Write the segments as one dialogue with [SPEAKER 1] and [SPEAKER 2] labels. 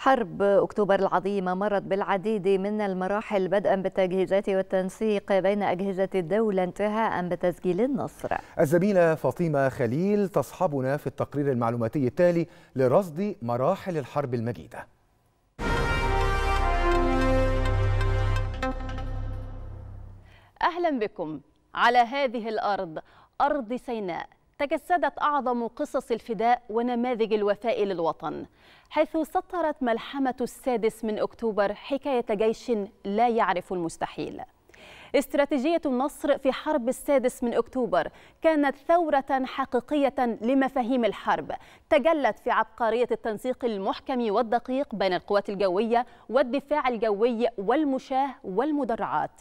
[SPEAKER 1] حرب أكتوبر العظيمة مرت بالعديد من المراحل بدءا بالتجهيزات والتنسيق بين أجهزة الدولة انتهاء بتسجيل النصر الزميلة فاطمة خليل تصحبنا في التقرير المعلوماتي التالي لرصد مراحل الحرب المجيدة أهلا بكم على هذه الأرض أرض سيناء تجسدت أعظم قصص الفداء ونماذج الوفاء للوطن حيث سطرت ملحمة السادس من أكتوبر حكاية جيش لا يعرف المستحيل استراتيجية النصر في حرب السادس من أكتوبر كانت ثورة حقيقية لمفاهيم الحرب تجلت في عبقرية التنسيق المحكم والدقيق بين القوات الجوية والدفاع الجوي والمشاة والمدرعات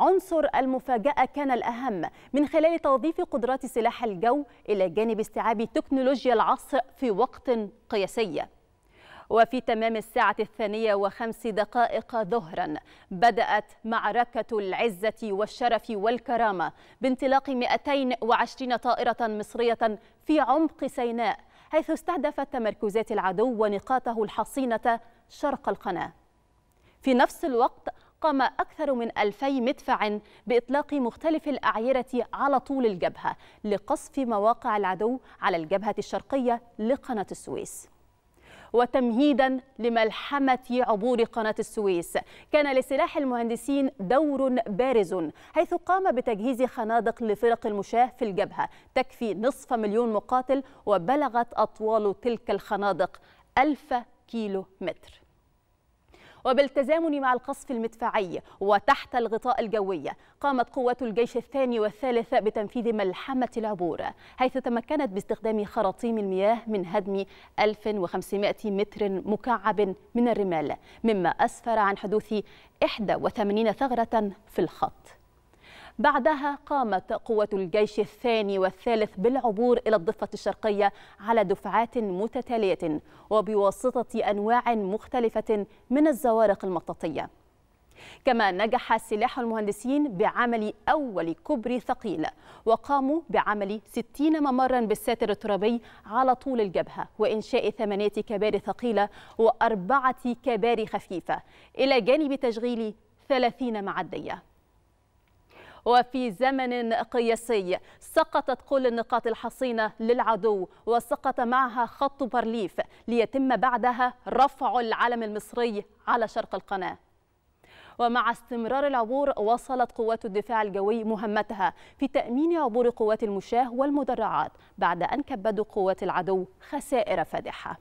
[SPEAKER 1] عنصر المفاجأة كان الأهم من خلال توظيف قدرات سلاح الجو إلى جانب استيعاب تكنولوجيا العصر في وقت قياسي وفي تمام الساعة الثانية وخمس دقائق ظهرا بدأت معركة العزة والشرف والكرامة بانطلاق 220 طائرة مصرية في عمق سيناء حيث استهدفت تمركزات العدو ونقاطه الحصينة شرق القناة في نفس الوقت قام أكثر من 2000 مدفع بإطلاق مختلف الأعيرة على طول الجبهة لقصف مواقع العدو على الجبهة الشرقية لقناة السويس وتمهيدا لملحمة عبور قناة السويس كان لسلاح المهندسين دور بارز حيث قام بتجهيز خنادق لفرق المشاة في الجبهة تكفي نصف مليون مقاتل وبلغت أطوال تلك الخنادق ألف كيلو متر وبالتزامن مع القصف المدفعي وتحت الغطاء الجوي قامت قوات الجيش الثاني والثالث بتنفيذ ملحمة العبور حيث تمكنت باستخدام خراطيم المياه من هدم 1500 متر مكعب من الرمال مما أسفر عن حدوث 81 ثغرة في الخط بعدها قامت قوة الجيش الثاني والثالث بالعبور إلى الضفة الشرقية على دفعات متتالية وبواسطة أنواع مختلفة من الزوارق المطاطية كما نجح سلاح المهندسين بعمل أول كوبري ثقيل وقاموا بعمل 60 ممرا بالساتر الترابي على طول الجبهة وإنشاء ثمانية كباري ثقيلة وأربعة كباري خفيفة إلى جانب تشغيل 30 معدية وفي زمن قياسي سقطت كل النقاط الحصينة للعدو وسقط معها خط بارليف ليتم بعدها رفع العلم المصري على شرق القناة ومع استمرار العبور وصلت قوات الدفاع الجوي مهمتها في تأمين عبور قوات المشاة والمدرعات بعد أن كبدوا قوات العدو خسائر فادحة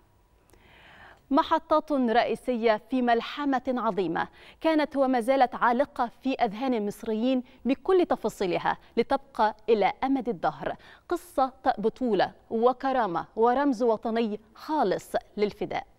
[SPEAKER 1] محطات رئيسية في ملحمة عظيمة كانت وما زالت عالقة في أذهان المصريين بكل تفاصيلها لتبقى إلى أمد الدهر قصة بطولة وكرامة ورمز وطني خالص للفداء